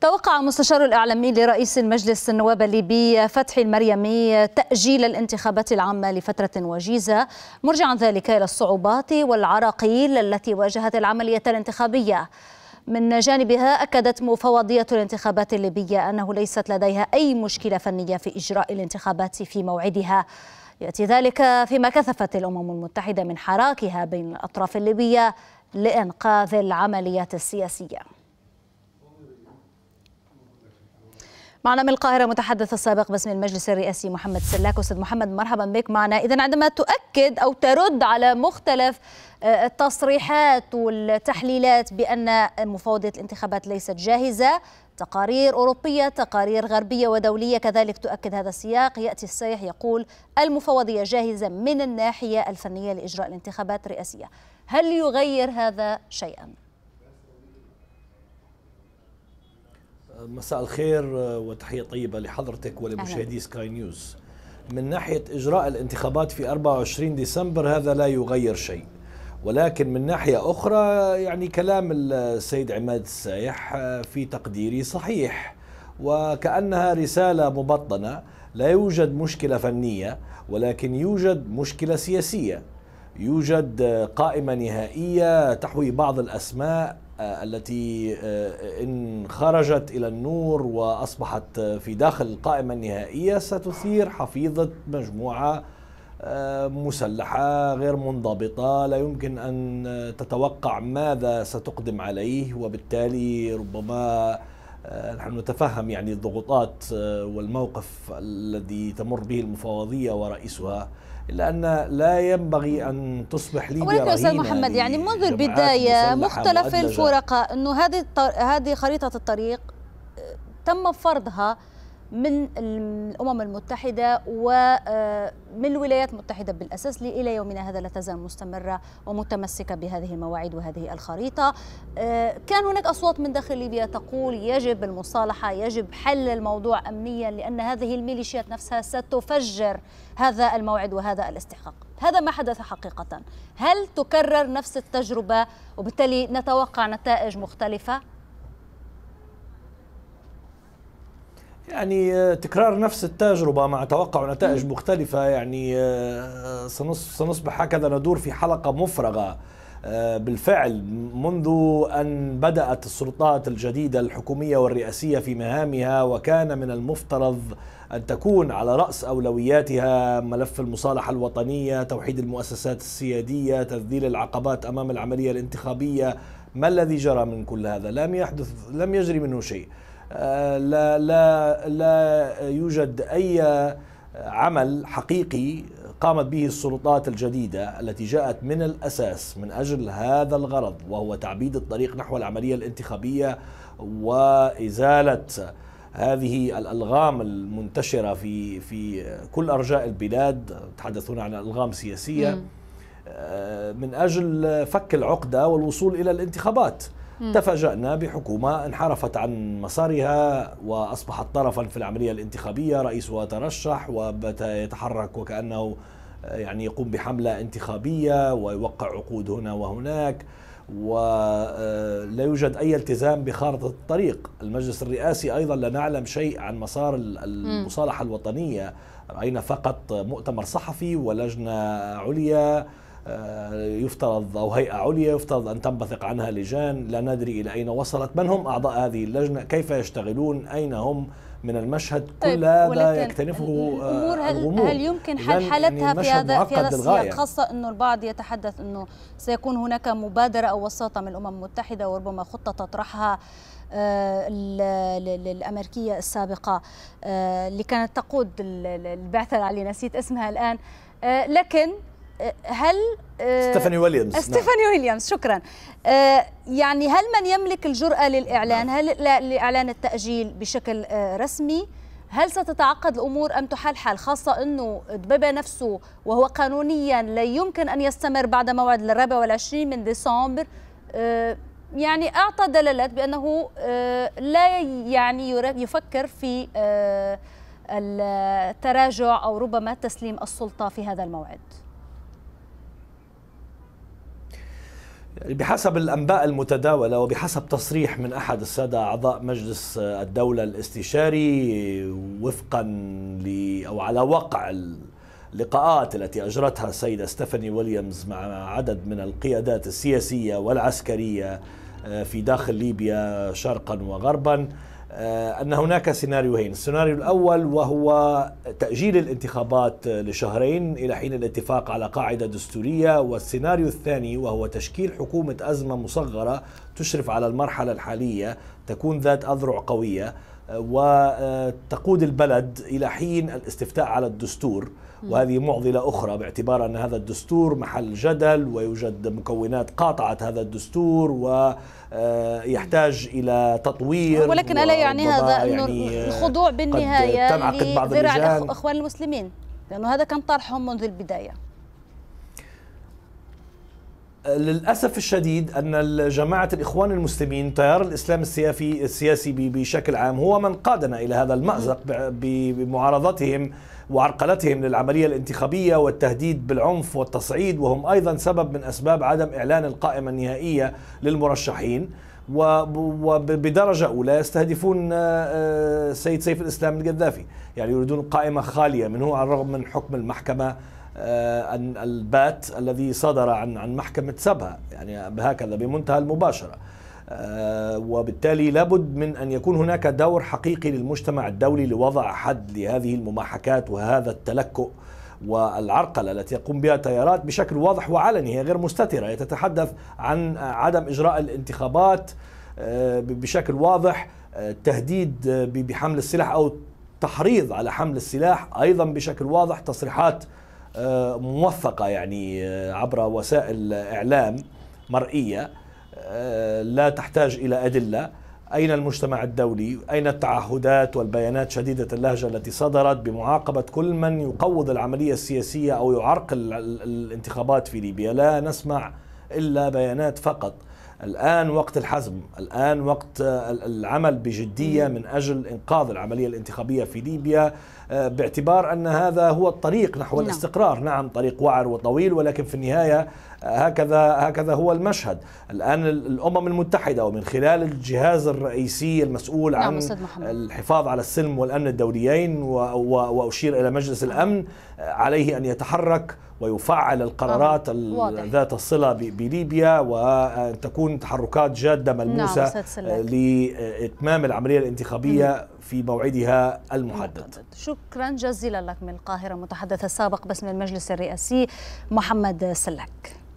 توقع مستشار الإعلامي لرئيس المجلس النواب الليبي فتحي المريمي تأجيل الانتخابات العامة لفترة وجيزة مرجعا ذلك إلى الصعوبات والعراقيل التي واجهت العملية الانتخابية من جانبها أكدت مفوضية الانتخابات الليبية أنه ليست لديها أي مشكلة فنية في إجراء الانتخابات في موعدها يأتي ذلك فيما كثفت الأمم المتحدة من حراكها بين الأطراف الليبية لإنقاذ العمليات السياسية معنا من القاهرة متحدث السابق باسم المجلس الرئاسي محمد سلاك أستاذ محمد مرحبا بك معنا إذا عندما تؤكد أو ترد على مختلف آه، التصريحات والتحليلات بأن مفوضية الانتخابات ليست جاهزة تقارير أوروبية تقارير غربية ودولية كذلك تؤكد هذا السياق يأتي السيح يقول المفوضية جاهزة من الناحية الفنية لإجراء الانتخابات الرئاسية هل يغير هذا شيئا؟ مساء الخير آه، وتحية طيبة لحضرتك ولمشاهدي سكاي نيوز من ناحية إجراء الانتخابات في 24 ديسمبر هذا لا يغير شيء ولكن من ناحية أخرى يعني كلام السيد عماد السايح آه، في تقديري صحيح وكأنها رسالة مبطنة لا يوجد مشكلة فنية ولكن يوجد مشكلة سياسية يوجد آه، قائمة نهائية تحوي بعض الأسماء آه، التي آه، إن خرجت إلى النور وأصبحت آه، في داخل القائمة النهائية ستثير حفيظة مجموعة مسلحة غير منضبطة لا يمكن أن تتوقع ماذا ستقدم عليه وبالتالي ربما آه، نحن نتفهم يعني الضغوطات آه، والموقف الذي تمر به المفوضية ورئيسها إلا أن لا ينبغي أن تصبح ليبيا ولكن أستاذ محمد يعني منذ البداية مختلف الفرقاء أنه هذه هذه خريطة الطريق آه، تم فرضها من الامم المتحده ومن آه، الولايات المتحده بالاساس الى يومنا هذا لا تزال مستمره ومتمسكه بهذه المواعيد وهذه الخريطه آه، كان هناك اصوات من داخل ليبيا تقول يجب المصالحه يجب حل الموضوع امنيا لان هذه الميليشيات نفسها ستفجر هذا الموعد وهذا الاستحقاق هذا ما حدث حقيقه هل تكرر نفس التجربه وبالتالي نتوقع نتائج مختلفه يعني آه، تكرار نفس التجربة مع توقع نتائج مختلفة يعني آه، سنصبح هكذا ندور في حلقة مفرغة آه، بالفعل منذ أن بدأت السلطات الجديدة الحكومية والرئاسية في مهامها وكان من المفترض أن تكون على رأس أولوياتها ملف المصالحة الوطنية توحيد المؤسسات السيادية تذليل العقبات أمام العملية الانتخابية ما الذي جرى من كل هذا لم يحدث لم يجري منه شيء آه، لا لا لا يوجد اي عمل حقيقي قامت به السلطات الجديده التي جاءت من الاساس من اجل هذا الغرض وهو تعبيد الطريق نحو العمليه الانتخابيه وازاله هذه الالغام المنتشره في في كل ارجاء البلاد تحدثون عن الغام سياسيه آه، من اجل فك العقده والوصول الى الانتخابات تفاجأنا بحكومة انحرفت عن مسارها وأصبحت طرفا في العملية الانتخابية رئيسها ترشح يتحرك وكأنه آه، يعني يقوم بحملة انتخابية ويوقع عقود هنا وهناك ولا آه، يوجد أي التزام بخارطة الطريق المجلس الرئاسي أيضا لا نعلم شيء عن مسار المصالحة الوطنية رأينا فقط مؤتمر صحفي ولجنة عليا آه، يفترض أو هيئة عليا يفترض أن تنبثق عنها لجان لا ندري إلى أين وصلت من هم أعضاء هذه اللجنة كيف يشتغلون أين هم من المشهد طيب كل هذا يكتنفه آه، الامور هل, هل يمكن حل حالتها في هذا في هذا السياق خاصه انه البعض يتحدث انه سيكون هناك مبادره او وساطه من الامم المتحده وربما خطه تطرحها الامريكيه آه، السابقه اللي كانت تقود البعثه اللي نسيت اسمها الان لكن هل ستيفاني ويليامز ستيفاني ويليامز شكرا آه، يعني هل من يملك الجرأة للإعلان نعم. هل لإعلان التأجيل بشكل آه، رسمي هل ستتعقد الأمور أم تحلحل خاصة أنه دبيبة نفسه وهو قانونيا لا يمكن أن يستمر بعد موعد الرابع والعشرين من ديسمبر آه، يعني أعطى دلالات بأنه لا يعني يفكر في التراجع أو ربما تسليم السلطة في هذا الموعد بحسب الانباء المتداوله وبحسب تصريح من احد الساده اعضاء مجلس الدوله الاستشاري وفقا ل او على وقع اللقاءات التي اجرتها السيده ستيفاني ويليامز مع عدد من القيادات السياسيه والعسكريه آه، في داخل ليبيا شرقا وغربا آه، أن هناك سيناريوهين السيناريو الأول وهو تأجيل الانتخابات لشهرين إلى حين الاتفاق على قاعدة دستورية والسيناريو الثاني وهو تشكيل حكومة أزمة مصغرة تشرف على المرحلة الحالية تكون ذات أذرع قوية وتقود البلد الى حين الاستفتاء على الدستور وهذه معضله اخرى باعتبار ان هذا الدستور محل جدل ويوجد مكونات قاطعت هذا الدستور ويحتاج آه، الى تطوير ولكن الا يعني هذا يعني آه، الخضوع بالنهايه لذراع الاخوان المسلمين لانه هذا كان طرحهم منذ البدايه للاسف الشديد ان جماعه الاخوان المسلمين تيار الاسلام السياسي السياسي بشكل عام هو من قادنا الى هذا المازق بمعارضتهم وعرقلتهم للعمليه الانتخابيه والتهديد بالعنف والتصعيد وهم ايضا سبب من اسباب عدم اعلان القائمه النهائيه للمرشحين وبدرجة أولى يستهدفون آه، آه، سيد سيف الإسلام القذافي يعني يريدون قائمة خالية منه على الرغم من حكم المحكمة آه، البات الذي صدر عن عن محكمة سبها يعني هكذا بمنتهى المباشرة آه، وبالتالي لابد من أن يكون هناك دور حقيقي للمجتمع الدولي لوضع حد لهذه المماحكات وهذا التلكؤ والعرقله التي يقوم بها تيارات بشكل واضح وعلني هي غير مستتره يتحدث عن عدم اجراء الانتخابات آه، بشكل واضح تهديد بحمل السلاح او تحريض على حمل السلاح ايضا بشكل واضح تصريحات آه، موثقه يعني آه، عبر وسائل اعلام مرئيه آه، لا تحتاج الى ادله أين المجتمع الدولي؟ أين التعهدات والبيانات شديدة اللهجة التي صدرت بمعاقبة كل من يقوض العملية السياسية أو يعرقل الانتخابات في ليبيا؟ لا نسمع إلا بيانات فقط الآن وقت الحزم الآن وقت آه، العمل بجدية من أجل إنقاذ العملية الانتخابية في ليبيا آه، باعتبار أن هذا هو الطريق نحو نعم. الاستقرار نعم طريق وعر وطويل ولكن في النهاية هكذا هكذا هو المشهد الان الامم المتحده ومن خلال الجهاز الرئيسي المسؤول نعم، عن الحفاظ على السلم والامن الدوليين واشير الى مجلس الامن عليه ان يتحرك ويفعل القرارات ذات الصلة بليبيا وأن تكون تحركات جادة ملموسة نعم لإتمام العملية الانتخابية في موعدها المحدد شكرا جزيلا لك من القاهرة المتحدث السابق باسم المجلس الرئاسي محمد سلك